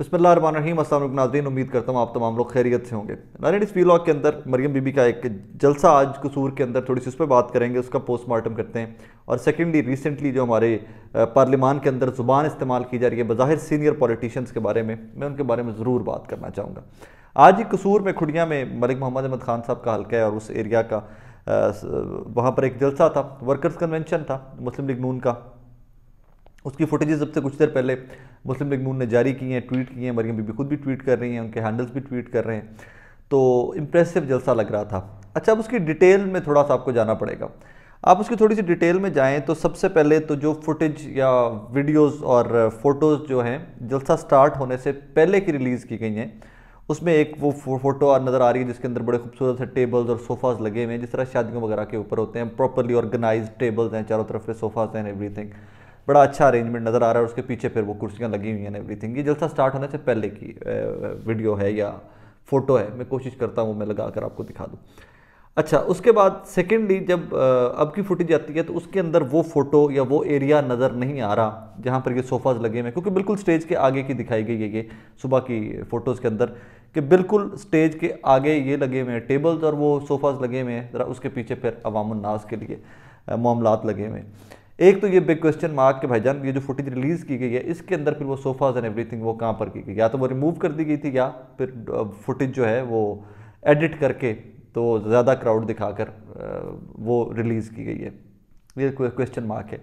बसमिल असल नाजीन उम्मीद करता हूँ आप तमाम लोग खैरियत से होंगे नारायण इस वीलॉग के अंदर मरियम बीबी का एक जलसा आज कसूर के अंदर थोड़ी सी उस पर बात करेंगे उसका पोस्टमार्टम करते हैं और सेकेंडली रिसेंटली जो हमारे पार्लियमान के अंदर ज़ुबान इस्तेमाल की जा रही है बज़ाहिर सीनियर पॉलिटिशियंस के बारे में मैं उनके बारे में ज़रूर बात करना चाहूँगा आज ही कसूर में खुड़िया में मलिक मोहम्मद अहमद खान साहब का हल्का है और उस एरिया का वहाँ पर एक जलसा था वर्कर्स कन्वेंशन था मुस्लिम लीग नून का उसकी फ़ुटेज जब से कुछ देर पहले मुस्लिम लीग नून ने जारी की हैं ट्वीट की हैं मरियम बीबी खुद भी ट्वीट कर रही हैं उनके हैंडल्स भी ट्वीट कर रहे हैं तो इम्प्रेसिव जलसा लग रहा था अच्छा अब उसकी डिटेल में थोड़ा सा आपको जाना पड़ेगा आप उसकी थोड़ी सी डिटेल में जाएं तो सबसे पहले तो जो फुटेज या वीडियोस और फोटोज़ जो हैं जलसा स्टार्ट होने से पहले की रिलीज़ की गई हैं उसमें एक वो फोटो नज़र आ रही है जिसके अंदर बड़े खूबसूरत से टेबल्स और सोफ़ाज़ लगे हुए हैं जिस तरह शादियों वगैरह के ऊपर होते हैं प्रॉपरली ऑर्गेनाइज टेबल्स हैं चारों तरफ से सोफ़ाज़ हैं एवरीथिंग बड़ा अच्छा अरेंजमेंट नज़र आ रहा है और उसके पीछे फिर वो कुर्सियाँ लगी हुई हैं एवरीथिंग ये जलसा स्टार्ट होने से पहले की वीडियो है या फ़ोटो है मैं कोशिश करता हूँ मैं लगा कर आपको दिखा दूँ अच्छा उसके बाद सेकेंडली जब अब की फुटेज आती है तो उसके अंदर वो फ़ोटो या वो एरिया नज़र नहीं आ रहा जहाँ पर ये सोफ़ाज लगे हुए हैं क्योंकि बिल्कुल स्टेज के आगे की दिखाई गई है ये सुबह की फ़ोटोज़ के अंदर कि बिल्कुल स्टेज के आगे ये लगे हुए हैं टेबल्स और वो सोफ़ाज लगे हुए हैं ज़रा उसके पीछे फिर अवामनास के लिए मामलात लगे हुए हैं एक तो ये बिग क्वेश्चन मार्क के भाईजान ये जो फुटेज रिलीज़ की गई है इसके अंदर फिर वो सोफाज एंड एवरीथिंग वो कहाँ पर की गई या तो वो रिमूव कर दी गई थी या फिर फुटेज जो है वो एडिट करके तो ज़्यादा क्राउड दिखाकर वो रिलीज़ की गई है ये क्वेश्चन मार्क है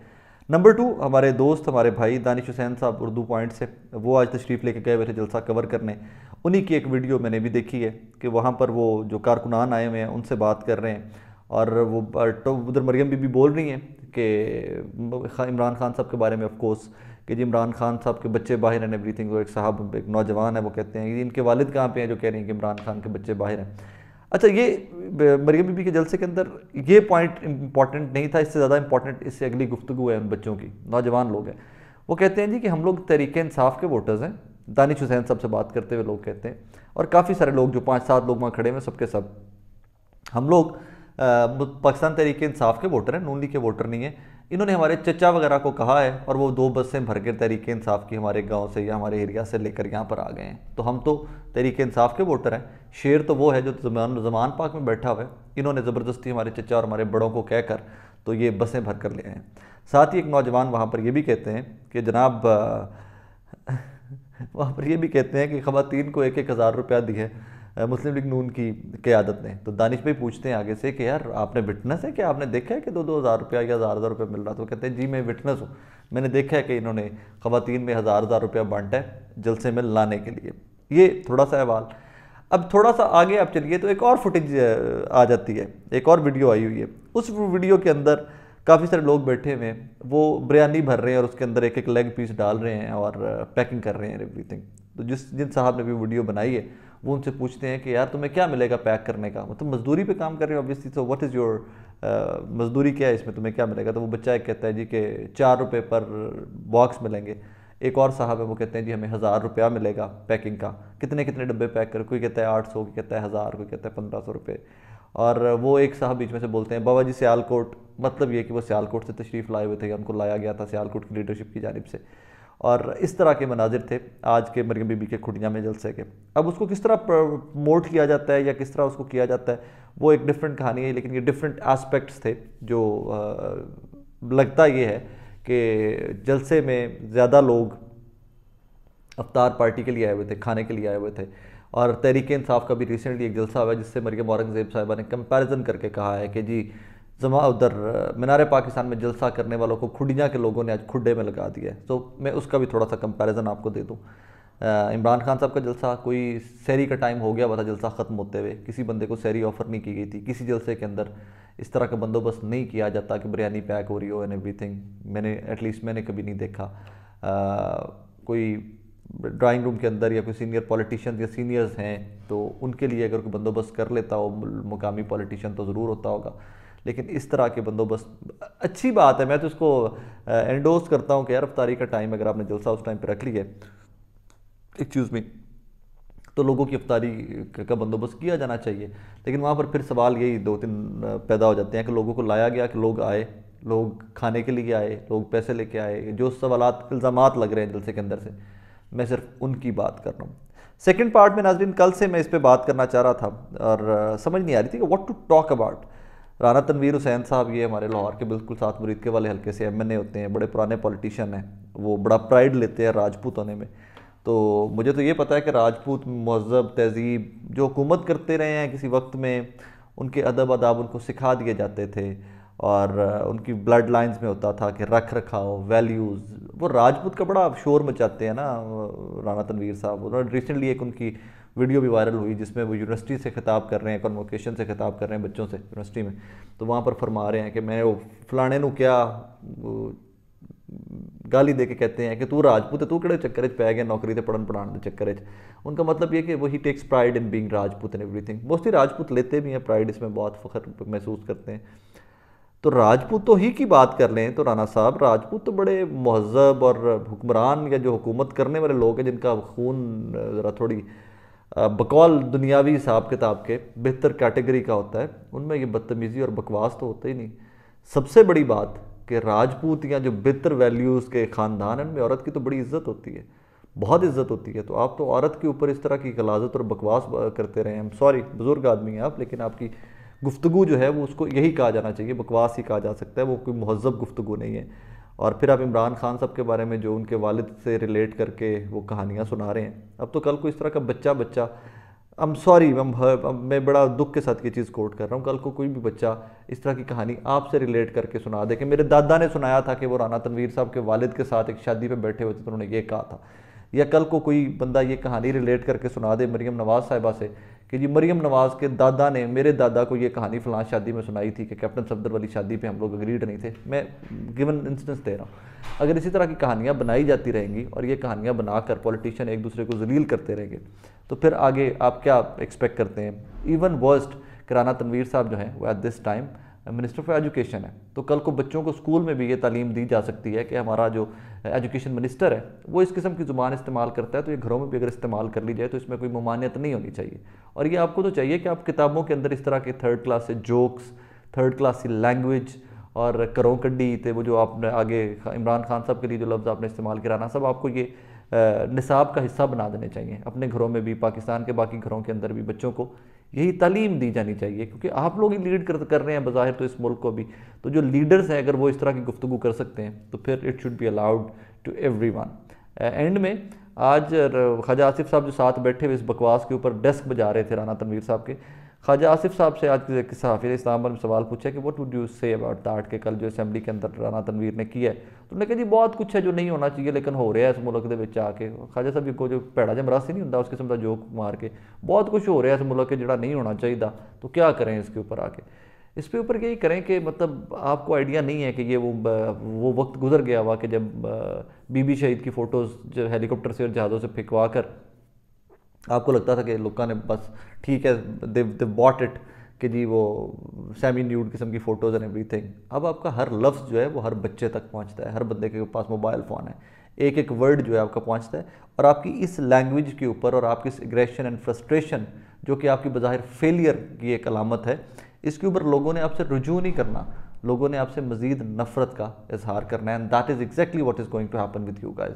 नंबर टू हमारे दोस्त हमारे भाई दानिश हुसैन साहब उर्दू पॉइंट से वो आज तशरीफ़ लेके गए हुए थे जलसा कवर करने उन्हीं की एक वीडियो मैंने भी देखी है कि वहाँ पर वो जो कारकुनान आए हुए हैं उनसे बात कर रहे हैं और वो तो उधर मरियम बीबी बोल रही हैं कि इमरान खान साहब के बारे में ऑफकोर्स कि जी इमरान खान साहब के बच्चे बाहर हैं एवरी थिंग एक साहब एक नौजवान है वो कहते हैं इनके वालिद कहाँ पे हैं जो कह रहे हैं कि इमरान खान के बच्चे बाहर हैं अच्छा ये मरियम बीबी के जलसे के अंदर ये पॉइंट इंपॉर्टेंट नहीं था इससे ज़्यादा इंपॉर्टेंट इससे अगली गुफ्तु है उन बच्चों की नौजवान लोग हैं वो कहते हैं जी कि हम लोग तरीके इंसाफ के वोटर्स हैं दानिश हुसैन साहब से बात करते हुए लोग कहते हैं और काफ़ी सारे लोग जो पाँच सात लोग वहाँ खड़े हुए सबके सब हम लोग पाकिस्तान तरीके इंसाफ के वोटर हैं नून लीग के वोटर नहीं है इन्होंने हमारे चचा वगैरह को कहा है और वो दो बसें भर के तरीके इंसाफ की हमारे गांव से या हमारे एरिया से लेकर यहाँ पर आ गए हैं तो हम तो तरीके इंसाफ के वोटर हैं शेर तो वो है जो जमान जमान पाक में बैठा हुआ है इन्होंने ज़बरदस्ती हमारे चचा और हमारे बड़ों को कहकर तो ये बसें भर कर ले आए हैं साथ ही एक नौजवान वहाँ पर यह भी कहते हैं कि जनाब वहाँ पर यह भी कहते हैं कि ख़वातीन को एक एक हज़ार रुपया दिए मुस्लिम लीग नून की क्यादत ने तो दानिश भाई पूछते हैं आगे से कि यार आपने विटनेस है कि आपने देखा है कि दो दो हज़ार रुपया या हज़ार हज़ार रुपया मिल रहा है तो कहते हैं जी मैं विटनेस हूँ मैंने देखा है कि इन्होंने ख़वान में हज़ार हज़ार रुपया बांटा है जलसे में लाने के लिए ये थोड़ा सा अहवाल अब थोड़ा सा आगे आप चलिए तो एक और फुटेज आ जाती है एक और वीडियो आई हुई है उस वीडियो के अंदर काफ़ी सारे लोग बैठे हुए हैं वो बिरयानी भर रहे हैं और उसके अंदर एक एक लेग पीस डाल रहे हैं और पैकिंग कर रहे हैं एवरीथिंग तो जिस जिन साहब ने भी वीडियो बनाई है वो उनसे पूछते हैं कि यार तुम्हें क्या मिलेगा पैक करने का मतलब मजदूरी पे काम कर रहे हो obviously so what is your मजदूरी क्या है इसमें तुम्हें क्या मिलेगा तो वो बच्चा एक कहता है जी कि चार रुपये पर बॉक्स मिलेंगे एक और साहब है वो कहते हैं जी हमें हज़ार रुपया मिलेगा पैकिंग का कितने कितने डब्बे पैक कर कोई कहता है आठ सौ कोई कहता है हज़ार कोई कहता है पंद्रह सौ रुपये और वो एक साहब बीच में से बोलते हैं बाबा जी सियालकोट मतलब ये कि वो सियालकोट से तशरीफ़ लाए हुए थे उनको लाया गया था सियालकोट की लीडरशिप की जानब से और इस तरह के मनाजिर थे आज के मरियम बीबी के खुटिया में जलसे के अब उसको किस तरह प्रमोट किया जाता है या किस तरह उसको किया जाता है वो एक डिफरेंट कहानी है लेकिन ये डिफरेंट एस्पेक्ट्स थे जो आ, लगता ये है कि जलसे में ज़्यादा लोग अवतार पार्टी के लिए आए हुए थे खाने के लिए आए हुए थे और तहरीक इंसाफ का भी रिसेंटली एक जलसा हुआ जिससे मरियम औरंगज़ेब साहिबा ने कंपैरिजन करके कहा है कि जी जमा उधर मीनार पाकिस्तान में जलसा करने वालों को खुडियाँ के लोगों ने आज खुडे में लगा दिया है तो मैं उसका भी थोड़ा सा कंपैरिजन आपको दे दूँ इमरान खान साहब का जलसा कोई सैरी का टाइम हो गया हुआ जलसा ख़त्म होते हुए किसी बंदे को सैरी ऑफ़र नहीं की गई थी किसी जलसे के अंदर इस तरह का बंदोबस्त नहीं किया जाता कि बिरयानी पैक हो रही हो एंड थिंग मैंने एटलीस्ट मैंने कभी नहीं देखा आ, कोई ड्राइंग रूम के अंदर या कोई सीनियर पॉलिटिशियन या सीनियर्स हैं तो उनके लिए अगर कोई बंदोबस्त कर लेता हो मुकामी पॉलिटिशियन तो ज़रूर होता होगा लेकिन इस तरह के बंदोबस्त अच्छी बात है मैं तो इसको एंडोज करता हूँ कि यार अफ्तारी का टाइम अगर आपने जलसा उस टाइम पर रख लिया एक्सक्यूज़ मी तो लोगों की अफ्तारी का बंदोबस्त किया जाना चाहिए लेकिन वहाँ पर फिर सवाल यही दो तीन पैदा हो जाते हैं कि लोगों को लाया गया कि लोग आए लोग खाने के लिए आए लोग पैसे लेके आए जो सवाल इल्ज़ाम लग रहे हैं जलसे के अंदर से मैं सिर्फ उनकी बात कर रहा हूँ सेकेंड पार्ट में नाजरीन कल से मैं इस पर बात करना चाह रहा था और समझ नहीं आ रही थी कि what to talk about Rana Tanveer Hussain साहब ये हमारे लाहौर के बिल्कुल साथ मुरीद के वाले हल्के से एम एन ए होते हैं बड़े पुराने पॉलिटिशियन हैं वो बड़ा प्राइड लेते हैं राजपूत होने में तो मुझे तो ये पता है कि राजपूत महजब तहजीब जो हुकूमत करते रहे हैं किसी वक्त में उनके अदब अदाब उनको सिखा दिए जाते थे और उनकी ब्लड लाइन्स में होता था कि रख रखाव वैल्यूज़ वो राजपूत का बड़ा शोर मचाते हैं ना राना तनवीर साहब उन्होंने रिसेंटली एक उनकी वीडियो भी वायरल हुई जिसमें वो यूनिवर्सिटी से खिताब कर रहे हैं कन्वोकेशन से खिताब कर रहे हैं बच्चों से यूनिवर्सिटी में तो वहाँ पर फरमा रहे हैं कि मैं वो फलाने क्या गाली दे के कहते हैं कि तू राजपूत है तू ਚੱਕਰ चक्कर पै ਗਿਆ नौकरी से पढ़न पढ़ाने के चक्कर उनका मतलब ये कि वो ही takes pride in being Rajput and everything mostly Rajput लेते भी हैं प्राइड इसमें बहुत फख्र महसूस करते हैं तो राजपूतों तो ही की बात कर लें तो राना साहब राजपूत तो बड़े महजब और हुक्मरान या जो हुकूमत करने वाले लोग हैं जिनका खून ज़रा थोड़ी बकौल दुनियावी हिसाब किताब के बेहतर कैटेगरी का होता है उनमें ये बदतमीज़ी और बकवास तो होता ही नहीं सबसे बड़ी बात कि राजपूत या जो बेहतर वैल्यूज़ के ख़ानदान हैं उनमें औरत की तो बड़ी इज्जत होती है बहुत इज्जत होती है तो आप तो औरत के ऊपर इस तरह की गलाजत और बकवास करते रहे हैं सॉरी बुज़ुर्ग आदमी हैं आप लेकिन आपकी गुफ्तु जो है वो उसको यही कहा जाना चाहिए बकवास ही कहा जा सकता है वो कोई महजब गुफ्तु नहीं है और फिर आप इमरान खान साहब के बारे में जो उनके वालिद से रिलेट करके वो कहानियाँ सुना रहे हैं अब तो कल को इस तरह का बच्चा बच्चा आम सॉरी मैं बड़ा दुख के साथ ये चीज़ कोट कर रहा हूँ कल को कोई भी बच्चा इस तरह की कहानी आपसे रिलेट करके सुना दे कि मेरे दादा ने सुनाया था कि वो राना तनवीर साहब के वालिद के साथ एक शादी पे बैठे हुए थे तो उन्होंने ये कहा था या कल को कोई बंदा ये कहानी रिलेट करके सुना दे मरीम नवाज़ साहिबा से कि जी मरीम नवाज़ के दादा ने मेरे दादा को ये कहानी फलां शादी में सुनाई थी कि कैप्टन सफदर वाली शादी पे हम लोग अग्रीड नहीं थे मैं गिवन इंस्टेंस दे रहा हूँ अगर इसी तरह की कहानियाँ बनाई जाती रहेंगी और ये कहानियाँ बनाकर पॉलिटिशियन एक दूसरे को जलील करते रहेंगे तो फिर आगे आप क्या एक्सपेक्ट करते हैं इवन वर्स्ट कराना तनवीर साहब जो हैं वो at this time minister for education है तो कल को बच्चों को स्कूल में भी ये तालीम दी जा सकती है कि हमारा जो एजुकेशन मिनिस्टर है वो इस किस्म की ज़ुबान इस्तेमाल करता है तो ये घरों में भी अगर इस्तेमाल कर ली जाए तो इसमें कोई ममानियत नहीं होनी चाहिए और ये आपको तो चाहिए कि आप किताबों के अंदर इस तरह के थर्ड क्लास से जोक्स थर्ड क्लास लैंग्वेज और करों कड्डी थे वो जो आपने आगे इमरान खान साहब के लिए जो लफ्ज़ आपने इस्तेमाल कराना सब आपको ये निसाब का हिस्सा बना देने चाहिए अपने घरों में भी पाकिस्तान के बाकी घरों के अंदर भी बच्चों को यही तालीम दी जानी चाहिए क्योंकि आप लोग ही लीड कर, कर रहे हैं बाहिर तो इस मुल्क को भी तो जो लीडर्स हैं अगर वो इस तरह की गुफ्तु कर सकते हैं तो फिर it should be allowed to everyone and में आज ख्वाजा आसिफ साहब जो साथ बैठे हुए इस बकवास के ऊपर डेस्क बजा रहे थे राना तनवीर साहब के ख्वाजा आसिफ साहब से आज के सहाफ़ी इस्लाम में सवाल पूछा कि what would you say about that के कल जो असेंबली के अंदर राना तनवीर ने किया है तो उन्होंने कहा जी बहुत कुछ है जो नहीं होना चाहिए लेकिन हो रहा है इस मुल्क के आके ख्वाजा साहब को जो भैड़ा जमरा से नहीं होंगे उस किस्म का जोक मार के बहुत कुछ हो रहा है इस मुल्क के जोड़ा नहीं होना चाहिए तो क्या करें इसके ऊपर आके इस ऊपर यही करें कि मतलब आपको आइडिया नहीं है कि ये वो वो वक्त गुजर गया हुआ कि जब बीबी शहीद की फ़ोटोज़ जब हेलीकॉप्टर से और जहाज़ों से फेंकवा कर आपको लगता था कि लोग ने बस ठीक है दे दे बॉट इट कि जी वो सेमी न्यूड किस्म की फ़ोटोज़ एंड एवरीथिंग अब आपका हर लफ्ज़ जो है वो हर बच्चे तक पहुंचता है हर बंदे के पास मोबाइल फ़ोन है एक एक वर्ड जो है आपका पहुंचता है और आपकी इस लैंग्वेज के ऊपर और आपकी इस एग्रेशन एंड फ्रस्ट्रेशन जो कि आपकी बाहिर फेलियर की एक अलामत है इसके ऊपर लोगों ने आपसे रुजू नहीं करना लोगों ने आपसे मज़ीद नफ़रत का इजहार करना है and that is exactly what is going to happen with you guys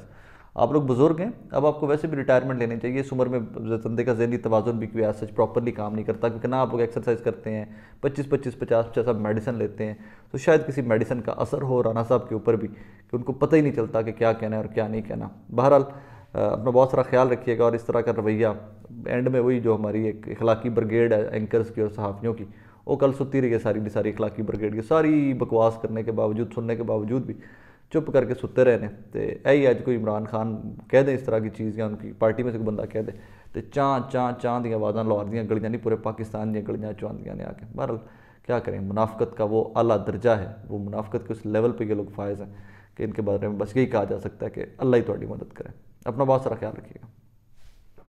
आप लोग बुजुर्ग हैं अब आपको वैसे भी रिटायरमेंट लेनी चाहिए इस उम्र में जंदे का जहनी तोजन भी कोई सच प्रॉपरली काम नहीं करता क्योंकि ना आप लोग एक्सरसाइज करते हैं पच्चीस पच्चीस पचास पचास आप मेडिसन लेते हैं तो शायद किसी मेडिसन का असर हो राना साहब के ऊपर भी कि उनको पता ही नहीं चलता कि क्या कहना है और क्या नहीं कहना बहरहाल अपना बहुत सारा ख्याल रखिएगा और इस तरह का रवैया एंड में वही जो हमारी एक इखलाकी ब्रिगेड है एंकर्स की और सहाफ़ियों की वो कल सुती रही है सारी की सारी इखलाकी ब्रिगेड की सारी बकवास करने के बावजूद सुनने के बावजूद भी चुप करके सुते हैं तो यही अच्छ कोई इमरान खान कह दें इस तरह की चीज़ या उनकी पार्टी में से बंदा कह दे तो चाँ चाँ चाँ दवाजा आवाज़ा दी दिन गलियाँ नहीं पूरे पाकिस्तान दिन गलियाँ चौंदियाँ ने आके बहर क्या करें मुनाफ़त का वो अला दर्जा है वो मुनाफ़त के उस लेवल पर ये लोग फायज़ हैं कि इनके बारे में बस यही कहा जा सकता है कि अल्लाह ही थोड़ी मदद करें अपना बहुत सारा ख्याल रखिएगा